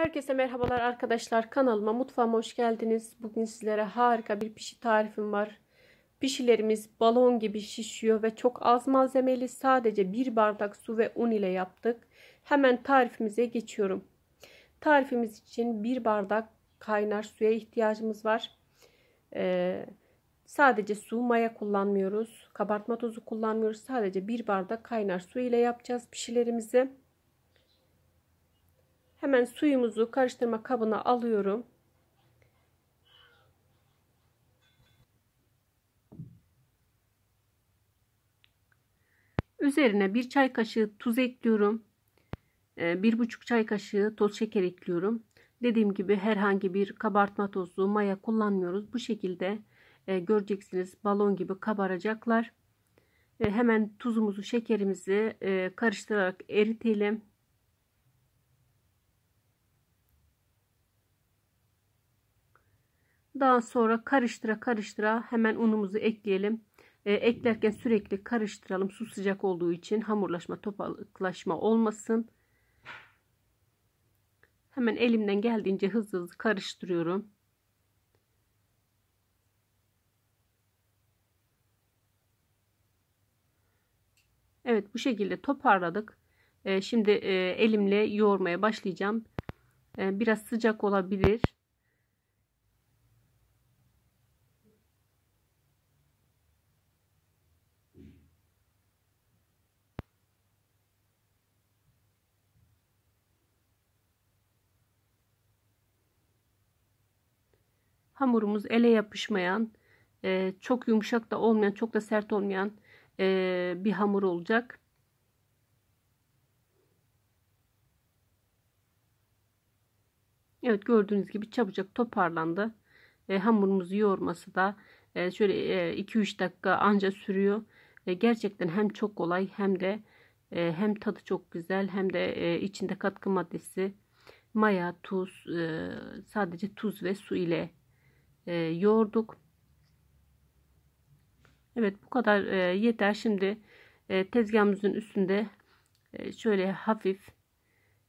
Herkese merhabalar arkadaşlar. Kanalıma mutfağıma hoş geldiniz. Bugün sizlere harika bir pişi tarifim var. Pişilerimiz balon gibi şişiyor ve çok az malzemeli. Sadece bir bardak su ve un ile yaptık. Hemen tarifimize geçiyorum. Tarifimiz için bir bardak kaynar suya ihtiyacımız var. Ee, sadece su, maya kullanmıyoruz. Kabartma tozu kullanmıyoruz. Sadece bir bardak kaynar su ile yapacağız pişilerimizi. Hemen suyumuzu karıştırma kabına alıyorum. Üzerine bir çay kaşığı tuz ekliyorum. Ee, bir buçuk çay kaşığı toz şeker ekliyorum. Dediğim gibi herhangi bir kabartma tozu, maya kullanmıyoruz. Bu şekilde e, göreceksiniz balon gibi kabaracaklar. Hemen tuzumuzu, şekerimizi e, karıştırarak eritelim. Daha sonra karıştıra karıştıra hemen unumuzu ekleyelim. E, eklerken sürekli karıştıralım. Su sıcak olduğu için hamurlaşma topaklaşma olmasın. Hemen elimden geldiğince hızlı hızlı karıştırıyorum. Evet bu şekilde toparladık. Ee, şimdi e, elimle yoğurmaya başlayacağım. Ee, biraz sıcak olabilir. hamurumuz ele yapışmayan, e, çok yumuşak da olmayan, çok da sert olmayan e, bir hamur olacak. Evet gördüğünüz gibi çabucak toparlandı. E, hamurumuzu yoğurması da e, şöyle 2-3 e, dakika anca sürüyor. E, gerçekten hem çok kolay hem de e, hem tadı çok güzel hem de e, içinde katkı maddesi maya, tuz, e, sadece tuz ve su ile e, yoğurduk. Evet bu kadar e, yeter. Şimdi e, tezgahımızın üstünde e, şöyle hafif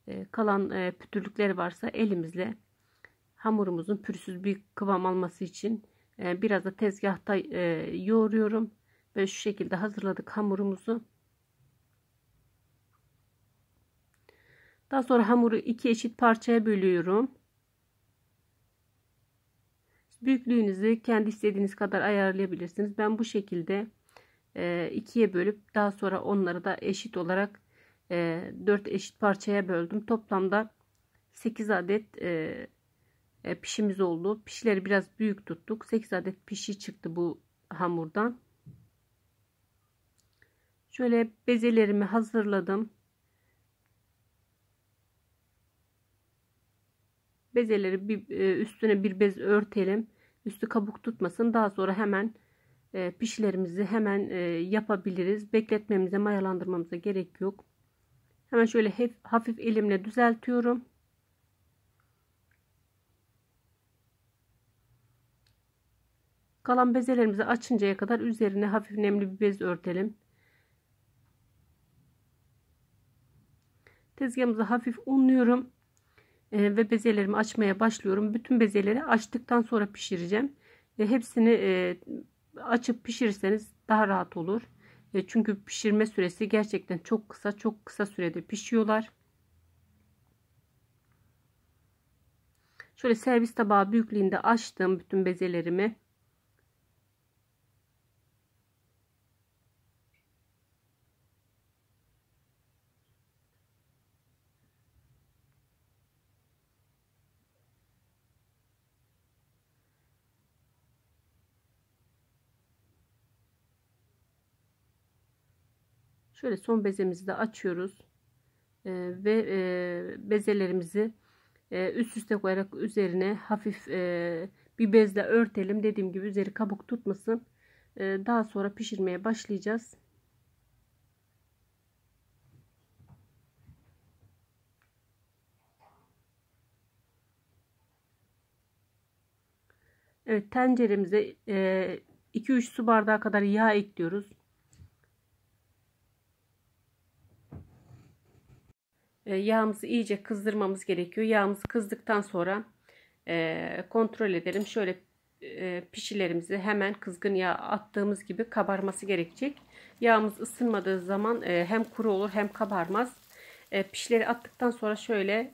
e, kalan e, pütürlükleri varsa elimizle hamurumuzun pürüzsüz bir kıvam alması için e, biraz da tezgahta e, yoğuruyorum. ve şu şekilde hazırladık hamurumuzu. Daha sonra hamuru iki eşit parçaya bölüyorum. Büyüklüğünüzü kendi istediğiniz kadar ayarlayabilirsiniz. Ben bu şekilde e, ikiye bölüp daha sonra onları da eşit olarak e, 4 eşit parçaya böldüm. Toplamda 8 adet e, e, pişimiz oldu. Pişileri biraz büyük tuttuk. 8 adet pişi çıktı bu hamurdan. Şöyle bezelerimi hazırladım. bezeleri bir, e, üstüne bir bez örtelim. Üstü kabuk tutmasın. Daha sonra hemen e, pişilerimizi hemen e, yapabiliriz. Bekletmemize, mayalandırmamıza gerek yok. Hemen şöyle hafif elimle düzeltiyorum. Kalan bezelerimizi açıncaya kadar üzerine hafif nemli bir bez örtelim. Tezgahımızı hafif unluyorum. E, ve bezelerimi açmaya başlıyorum. Bütün bezeleri açtıktan sonra pişireceğim. E, hepsini e, açıp pişirirseniz daha rahat olur. E, çünkü pişirme süresi gerçekten çok kısa. Çok kısa sürede pişiyorlar. Şöyle servis tabağı büyüklüğünde açtım bütün bezelerimi. Şöyle son bezemizi de açıyoruz. E, ve e, bezelerimizi e, üst üste koyarak üzerine hafif e, bir bezle örtelim. Dediğim gibi üzeri kabuk tutmasın. E, daha sonra pişirmeye başlayacağız. Evet tenceremize 2-3 e, su bardağı kadar yağ ekliyoruz. Ee, yağımızı iyice kızdırmamız gerekiyor. Yağımızı kızdıktan sonra e, kontrol edelim. Şöyle e, pişilerimizi hemen kızgın yağ attığımız gibi kabarması gerekecek. Yağımız ısınmadığı zaman e, hem kuru olur hem kabarmaz. Pişileri attıktan sonra şöyle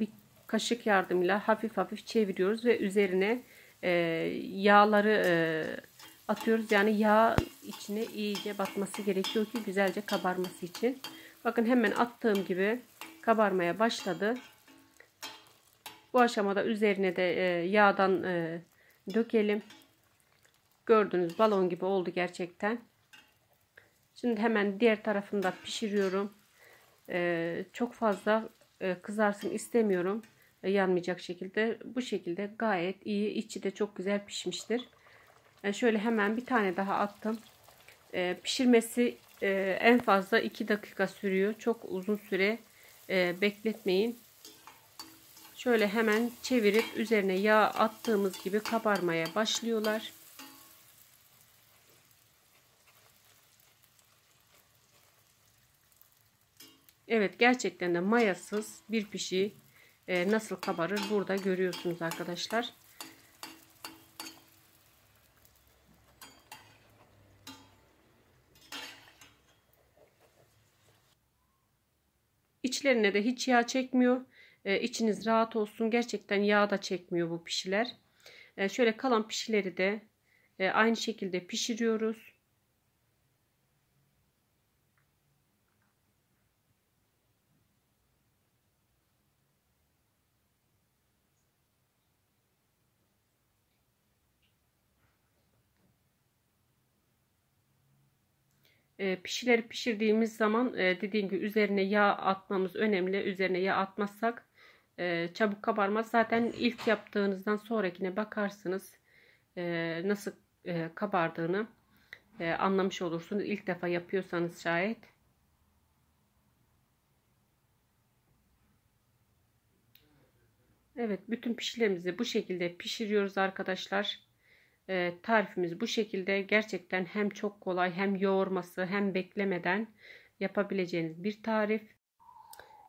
bir kaşık yardımıyla hafif hafif çeviriyoruz ve üzerine yağları atıyoruz. Yani yağ içine iyice batması gerekiyor ki güzelce kabarması için. Bakın hemen attığım gibi kabarmaya başladı. Bu aşamada üzerine de e, yağdan e, dökelim. Gördüğünüz balon gibi oldu gerçekten. Şimdi hemen diğer tarafında pişiriyorum. E, çok fazla kızarsın istemiyorum. Yanmayacak şekilde. Bu şekilde gayet iyi. İçi de çok güzel pişmiştir. Şöyle hemen bir tane daha attım. Pişirmesi e, en fazla 2 dakika sürüyor. Çok uzun süre e, bekletmeyin. Şöyle hemen çevirip üzerine yağ attığımız gibi kabarmaya başlıyorlar. Evet gerçekten de mayasız bir pişi e, nasıl kabarır burada görüyorsunuz arkadaşlar. Pişlerine de hiç yağ çekmiyor. E, içiniz rahat olsun. Gerçekten yağ da çekmiyor bu pişiler. E, şöyle kalan pişileri de e, aynı şekilde pişiriyoruz. Ee, pişileri pişirdiğimiz zaman e, dediğim gibi üzerine yağ atmamız önemli. Üzerine yağ atmazsak e, çabuk kabarmaz. Zaten ilk yaptığınızdan sonrakine bakarsınız e, nasıl kabardığını anlamış olursunuz. İlk defa yapıyorsanız şayet. Evet bütün pişilerimizi bu şekilde pişiriyoruz arkadaşlar. Ee, tarifimiz bu şekilde gerçekten hem çok kolay hem yoğurması hem beklemeden yapabileceğiniz bir tarif.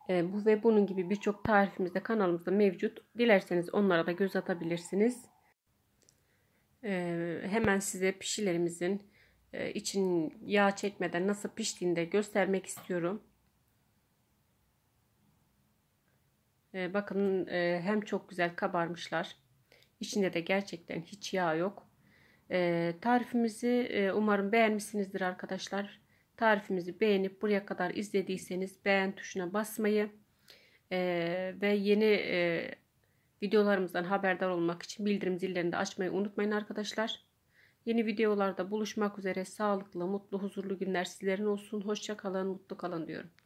E, bu ve bunun gibi birçok tarifimiz de kanalımızda mevcut. Dilerseniz onlara da göz atabilirsiniz. E, hemen size pişilerimizin e, için yağ çekmeden nasıl piştiğini de göstermek istiyorum. E, bakın e, hem çok güzel kabarmışlar. İçinde de gerçekten hiç yağ yok. E, tarifimizi e, umarım beğenmişsinizdir arkadaşlar. Tarifimizi beğenip buraya kadar izlediyseniz beğen tuşuna basmayı e, ve yeni e, videolarımızdan haberdar olmak için bildirim zillerini de açmayı unutmayın arkadaşlar. Yeni videolarda buluşmak üzere sağlıklı, mutlu, huzurlu günler sizlerin olsun. Hoşça kalın, mutlu kalın diyorum.